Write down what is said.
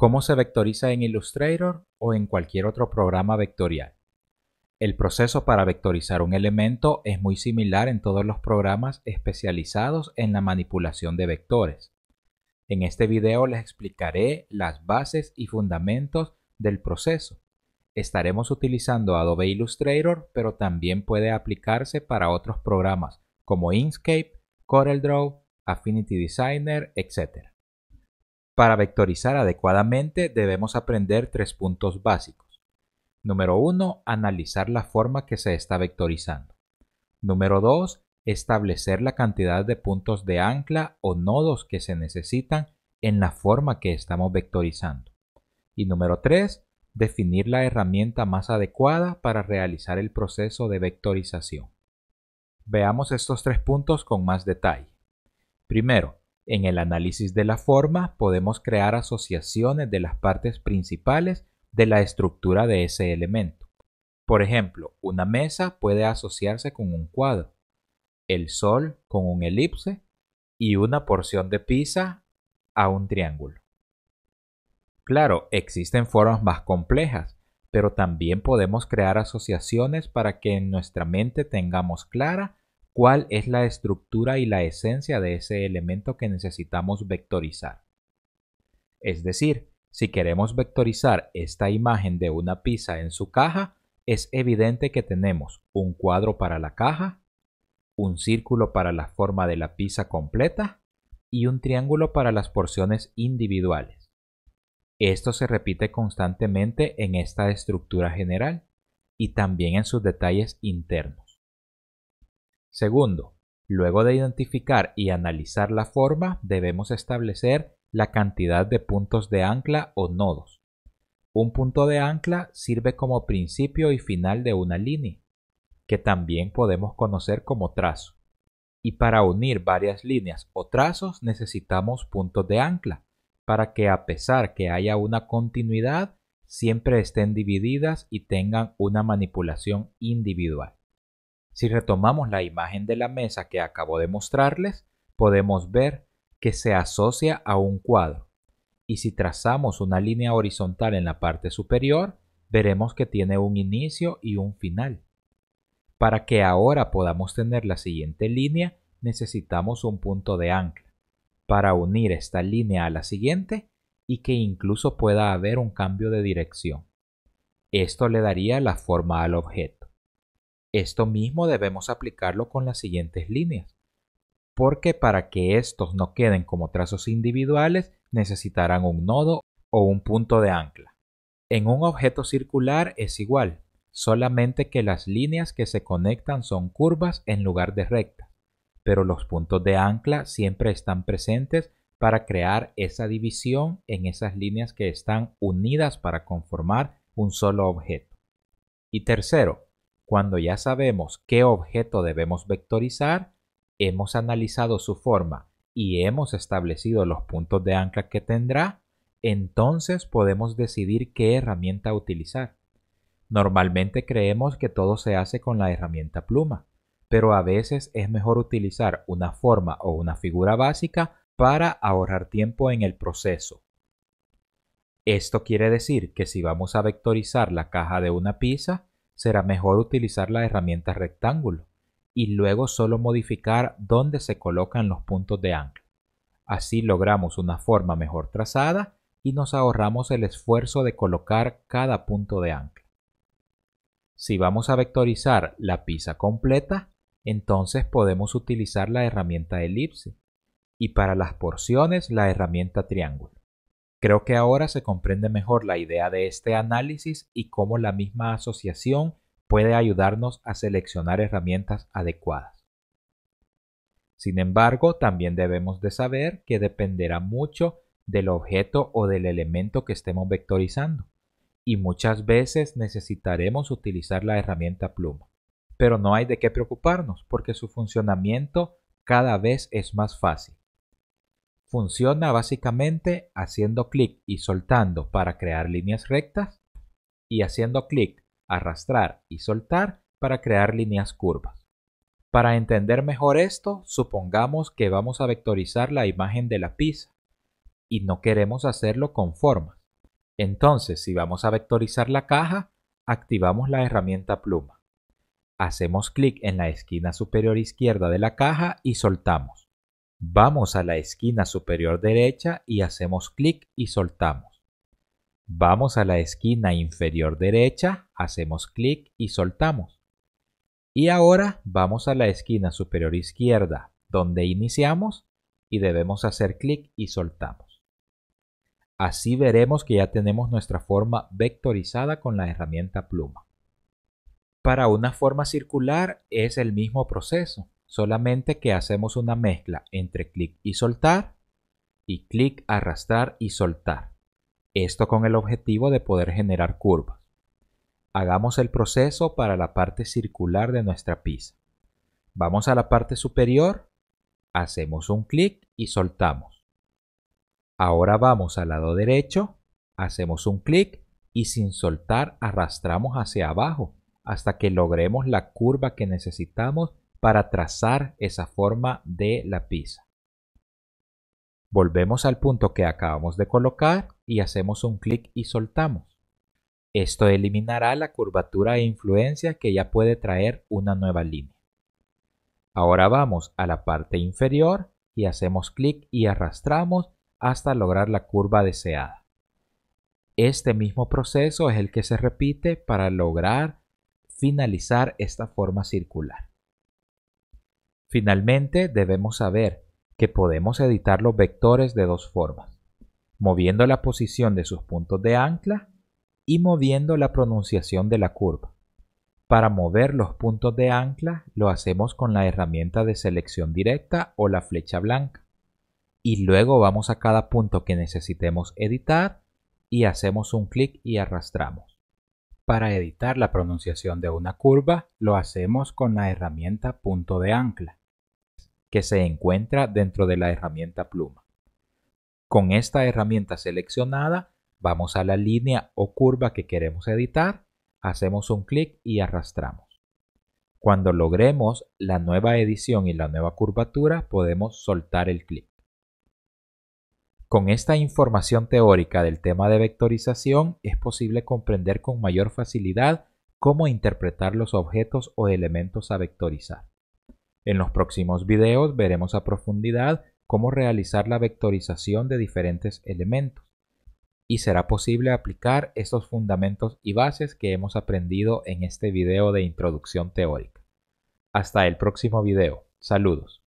cómo se vectoriza en Illustrator o en cualquier otro programa vectorial. El proceso para vectorizar un elemento es muy similar en todos los programas especializados en la manipulación de vectores. En este video les explicaré las bases y fundamentos del proceso. Estaremos utilizando Adobe Illustrator, pero también puede aplicarse para otros programas como Inkscape, CorelDRAW, Affinity Designer, etc. Para vectorizar adecuadamente debemos aprender tres puntos básicos. Número 1. Analizar la forma que se está vectorizando. Número 2. Establecer la cantidad de puntos de ancla o nodos que se necesitan en la forma que estamos vectorizando. Y número 3. Definir la herramienta más adecuada para realizar el proceso de vectorización. Veamos estos tres puntos con más detalle. Primero, en el análisis de la forma podemos crear asociaciones de las partes principales de la estructura de ese elemento. Por ejemplo, una mesa puede asociarse con un cuadro, el sol con un elipse y una porción de pizza a un triángulo. Claro, existen formas más complejas, pero también podemos crear asociaciones para que en nuestra mente tengamos clara cuál es la estructura y la esencia de ese elemento que necesitamos vectorizar. Es decir, si queremos vectorizar esta imagen de una pizza en su caja, es evidente que tenemos un cuadro para la caja, un círculo para la forma de la pizza completa y un triángulo para las porciones individuales. Esto se repite constantemente en esta estructura general y también en sus detalles internos. Segundo, luego de identificar y analizar la forma, debemos establecer la cantidad de puntos de ancla o nodos. Un punto de ancla sirve como principio y final de una línea, que también podemos conocer como trazo. Y para unir varias líneas o trazos necesitamos puntos de ancla, para que a pesar que haya una continuidad, siempre estén divididas y tengan una manipulación individual. Si retomamos la imagen de la mesa que acabo de mostrarles, podemos ver que se asocia a un cuadro. Y si trazamos una línea horizontal en la parte superior, veremos que tiene un inicio y un final. Para que ahora podamos tener la siguiente línea, necesitamos un punto de ancla para unir esta línea a la siguiente y que incluso pueda haber un cambio de dirección. Esto le daría la forma al objeto. Esto mismo debemos aplicarlo con las siguientes líneas, porque para que estos no queden como trazos individuales necesitarán un nodo o un punto de ancla. En un objeto circular es igual, solamente que las líneas que se conectan son curvas en lugar de rectas, pero los puntos de ancla siempre están presentes para crear esa división en esas líneas que están unidas para conformar un solo objeto. Y tercero, cuando ya sabemos qué objeto debemos vectorizar, hemos analizado su forma y hemos establecido los puntos de ancla que tendrá, entonces podemos decidir qué herramienta utilizar. Normalmente creemos que todo se hace con la herramienta pluma, pero a veces es mejor utilizar una forma o una figura básica para ahorrar tiempo en el proceso. Esto quiere decir que si vamos a vectorizar la caja de una pizza, será mejor utilizar la herramienta rectángulo y luego solo modificar dónde se colocan los puntos de ancla. Así logramos una forma mejor trazada y nos ahorramos el esfuerzo de colocar cada punto de ancla. Si vamos a vectorizar la pizza completa, entonces podemos utilizar la herramienta elipse y para las porciones la herramienta triángulo. Creo que ahora se comprende mejor la idea de este análisis y cómo la misma asociación puede ayudarnos a seleccionar herramientas adecuadas. Sin embargo, también debemos de saber que dependerá mucho del objeto o del elemento que estemos vectorizando, y muchas veces necesitaremos utilizar la herramienta pluma. Pero no hay de qué preocuparnos, porque su funcionamiento cada vez es más fácil funciona básicamente haciendo clic y soltando para crear líneas rectas y haciendo clic, arrastrar y soltar para crear líneas curvas. Para entender mejor esto, supongamos que vamos a vectorizar la imagen de la pizza y no queremos hacerlo con formas. Entonces, si vamos a vectorizar la caja, activamos la herramienta pluma. Hacemos clic en la esquina superior izquierda de la caja y soltamos. Vamos a la esquina superior derecha y hacemos clic y soltamos. Vamos a la esquina inferior derecha, hacemos clic y soltamos. Y ahora vamos a la esquina superior izquierda, donde iniciamos y debemos hacer clic y soltamos. Así veremos que ya tenemos nuestra forma vectorizada con la herramienta pluma. Para una forma circular es el mismo proceso solamente que hacemos una mezcla entre clic y soltar y clic, arrastrar y soltar. Esto con el objetivo de poder generar curvas. Hagamos el proceso para la parte circular de nuestra pizza. Vamos a la parte superior, hacemos un clic y soltamos. Ahora vamos al lado derecho, hacemos un clic y sin soltar arrastramos hacia abajo hasta que logremos la curva que necesitamos para trazar esa forma de la pizza. Volvemos al punto que acabamos de colocar y hacemos un clic y soltamos. Esto eliminará la curvatura e influencia que ya puede traer una nueva línea. Ahora vamos a la parte inferior y hacemos clic y arrastramos hasta lograr la curva deseada. Este mismo proceso es el que se repite para lograr finalizar esta forma circular. Finalmente, debemos saber que podemos editar los vectores de dos formas, moviendo la posición de sus puntos de ancla y moviendo la pronunciación de la curva. Para mover los puntos de ancla lo hacemos con la herramienta de selección directa o la flecha blanca. Y luego vamos a cada punto que necesitemos editar y hacemos un clic y arrastramos. Para editar la pronunciación de una curva lo hacemos con la herramienta punto de ancla que se encuentra dentro de la herramienta pluma. Con esta herramienta seleccionada, vamos a la línea o curva que queremos editar, hacemos un clic y arrastramos. Cuando logremos la nueva edición y la nueva curvatura, podemos soltar el clic. Con esta información teórica del tema de vectorización es posible comprender con mayor facilidad cómo interpretar los objetos o elementos a vectorizar. En los próximos videos veremos a profundidad cómo realizar la vectorización de diferentes elementos y será posible aplicar estos fundamentos y bases que hemos aprendido en este video de introducción teórica. Hasta el próximo video. Saludos.